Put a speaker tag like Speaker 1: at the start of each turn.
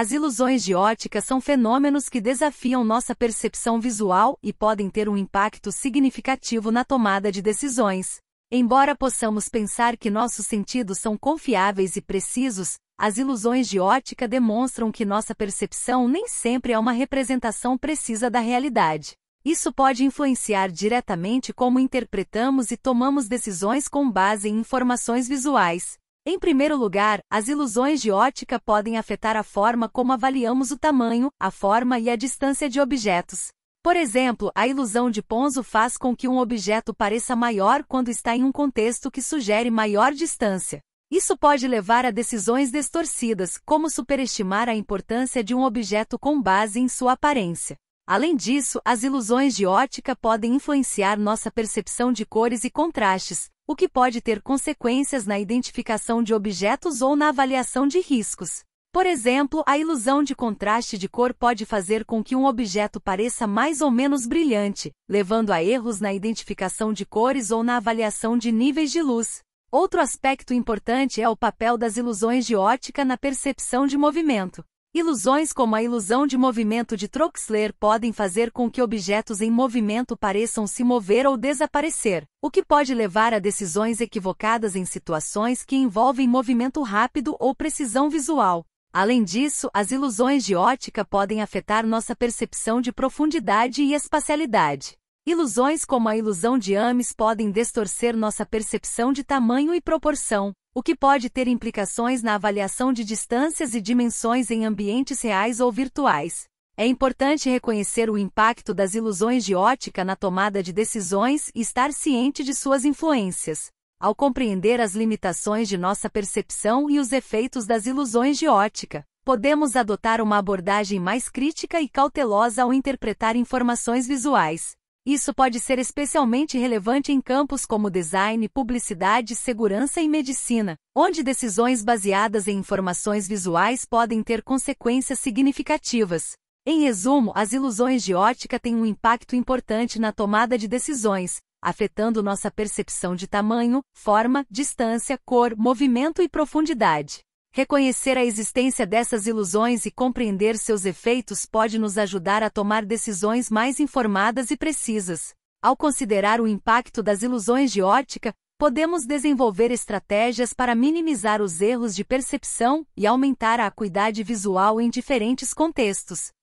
Speaker 1: As ilusões de ótica são fenômenos que desafiam nossa percepção visual e podem ter um impacto significativo na tomada de decisões. Embora possamos pensar que nossos sentidos são confiáveis e precisos, as ilusões de ótica demonstram que nossa percepção nem sempre é uma representação precisa da realidade. Isso pode influenciar diretamente como interpretamos e tomamos decisões com base em informações visuais. Em primeiro lugar, as ilusões de ótica podem afetar a forma como avaliamos o tamanho, a forma e a distância de objetos. Por exemplo, a ilusão de Ponzo faz com que um objeto pareça maior quando está em um contexto que sugere maior distância. Isso pode levar a decisões distorcidas, como superestimar a importância de um objeto com base em sua aparência. Além disso, as ilusões de ótica podem influenciar nossa percepção de cores e contrastes, o que pode ter consequências na identificação de objetos ou na avaliação de riscos. Por exemplo, a ilusão de contraste de cor pode fazer com que um objeto pareça mais ou menos brilhante, levando a erros na identificação de cores ou na avaliação de níveis de luz. Outro aspecto importante é o papel das ilusões de ótica na percepção de movimento. Ilusões como a ilusão de movimento de Troxler podem fazer com que objetos em movimento pareçam se mover ou desaparecer, o que pode levar a decisões equivocadas em situações que envolvem movimento rápido ou precisão visual. Além disso, as ilusões de ótica podem afetar nossa percepção de profundidade e espacialidade. Ilusões como a ilusão de Ames podem distorcer nossa percepção de tamanho e proporção, o que pode ter implicações na avaliação de distâncias e dimensões em ambientes reais ou virtuais. É importante reconhecer o impacto das ilusões de ótica na tomada de decisões e estar ciente de suas influências. Ao compreender as limitações de nossa percepção e os efeitos das ilusões de ótica, podemos adotar uma abordagem mais crítica e cautelosa ao interpretar informações visuais. Isso pode ser especialmente relevante em campos como design, publicidade, segurança e medicina, onde decisões baseadas em informações visuais podem ter consequências significativas. Em resumo, as ilusões de ótica têm um impacto importante na tomada de decisões, afetando nossa percepção de tamanho, forma, distância, cor, movimento e profundidade. Reconhecer a existência dessas ilusões e compreender seus efeitos pode nos ajudar a tomar decisões mais informadas e precisas. Ao considerar o impacto das ilusões de ótica, podemos desenvolver estratégias para minimizar os erros de percepção e aumentar a acuidade visual em diferentes contextos.